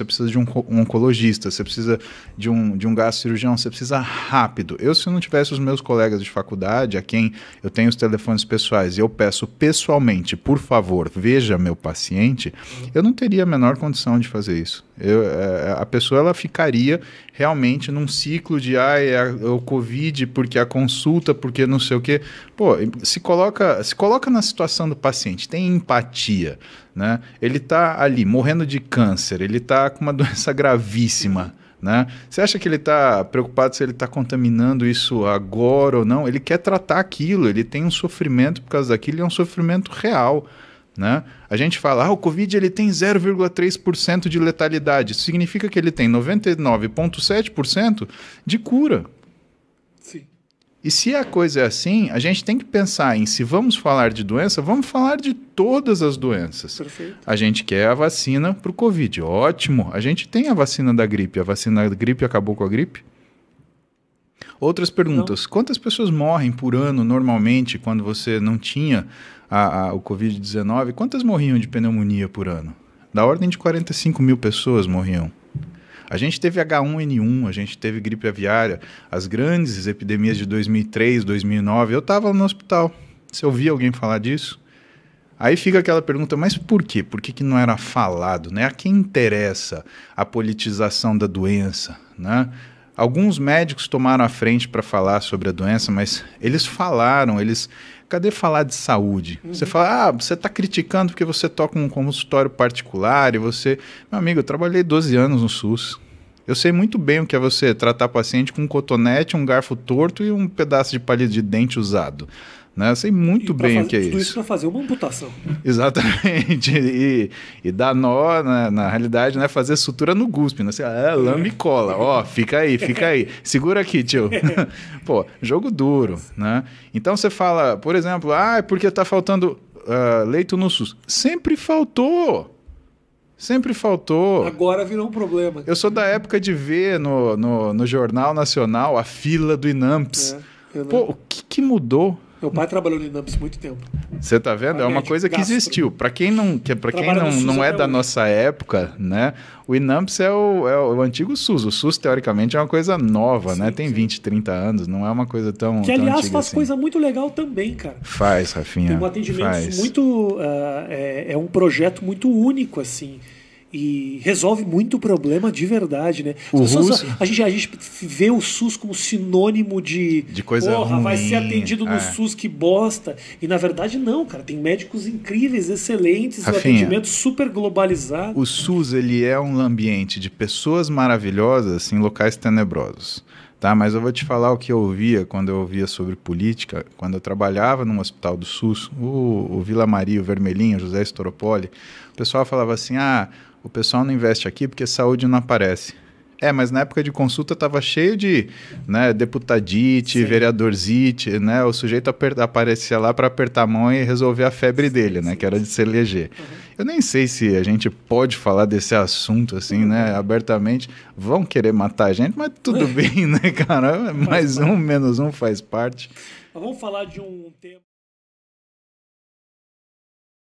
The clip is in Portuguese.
você precisa de um, um oncologista, você precisa de um, de um gastrocirurgião, você precisa rápido. Eu, se eu não tivesse os meus colegas de faculdade, a quem eu tenho os telefones pessoais, e eu peço pessoalmente, por favor, veja meu paciente, eu não teria a menor condição de fazer isso. Eu, é, a pessoa ela ficaria realmente num ciclo de ah, é, a, é o Covid, porque a consulta, porque não sei o quê. Pô, se coloca, se coloca na situação do paciente, tem empatia. Né? Ele está ali morrendo de câncer, ele está com uma doença gravíssima. Né? Você acha que ele está preocupado se ele está contaminando isso agora ou não? Ele quer tratar aquilo, ele tem um sofrimento por causa daquilo e é um sofrimento real. Né? A gente fala, ah, o Covid ele tem 0,3% de letalidade. Isso significa que ele tem 99,7% de cura. E se a coisa é assim, a gente tem que pensar em se vamos falar de doença, vamos falar de todas as doenças. Perfeito. A gente quer a vacina para o Covid. Ótimo, a gente tem a vacina da gripe. A vacina da gripe acabou com a gripe? Outras perguntas. Não. Quantas pessoas morrem por ano normalmente quando você não tinha a, a, o Covid-19? Quantas morriam de pneumonia por ano? Da ordem de 45 mil pessoas morriam. A gente teve H1N1, a gente teve gripe aviária, as grandes epidemias de 2003, 2009. Eu estava no hospital. Se eu alguém falar disso, Aí fica aquela pergunta, mas por quê? Por que, que não era falado? Né? A quem interessa a politização da doença? Né? Alguns médicos tomaram a frente para falar sobre a doença, mas eles falaram, eles. Cadê falar de saúde? Uhum. Você fala, ah, você está criticando porque você toca um consultório particular e você. Meu amigo, eu trabalhei 12 anos no SUS. Eu sei muito bem o que é você tratar paciente com um cotonete, um garfo torto e um pedaço de palito de dente usado. Né? Eu sei muito bem fazer, o que é tudo isso. isso para fazer uma amputação. Exatamente. E, e dar nó, na realidade, né? fazer sutura no guspe. Né? é? ah, lama e cola. Ó, fica aí, fica aí. Segura aqui, tio. Pô, jogo duro. Né? Então você fala, por exemplo, ah, é porque está faltando uh, leito no SUS. Sempre faltou. Sempre faltou. Agora virou um problema. Eu sou da época de ver no, no, no Jornal Nacional a fila do INAMPS. É, Pô, o que, que mudou? Meu pai trabalhou no Inampes muito tempo. Você está vendo? É uma coisa que existiu. Para quem não, que, é, para quem não, não é da nossa época, né? O Inampes é, é o, é o antigo SUS. O SUS, teoricamente, é uma coisa nova, né? sim, né? Tem sim. 20, 30 anos, não é uma coisa tão. Que, aliás, tão faz assim. coisa muito legal também, cara. Faz, Rafinha. Tem um atendimento faz. muito. Uh, é, é um projeto muito único, assim e resolve muito o problema de verdade, né? As o pessoas, russo... a, gente, a gente vê o SUS como sinônimo de, de coisa porra, ruim. vai ser atendido no é. SUS que bosta. E na verdade não, cara, tem médicos incríveis, excelentes, Rafinha, um atendimento super globalizado. O SUS ele é um ambiente de pessoas maravilhosas em locais tenebrosos tá? Mas eu vou te falar o que eu ouvia quando eu ouvia sobre política, quando eu trabalhava num hospital do SUS, o, o Vila Maria, o Vermelhinho, José Estoropoli, o pessoal falava assim: ah, o pessoal não investe aqui porque saúde não aparece. É, mas na época de consulta estava cheio de né, deputadite, Sim. vereadorzite, né? O sujeito aparecia lá para apertar a mão e resolver a febre dele, né? Que era de se eleger. Uhum. Eu nem sei se a gente pode falar desse assunto assim, né, uhum. né? Abertamente. Vão querer matar a gente, mas tudo bem, né, cara? Mais um, menos um faz parte. Mas vamos falar de um tema.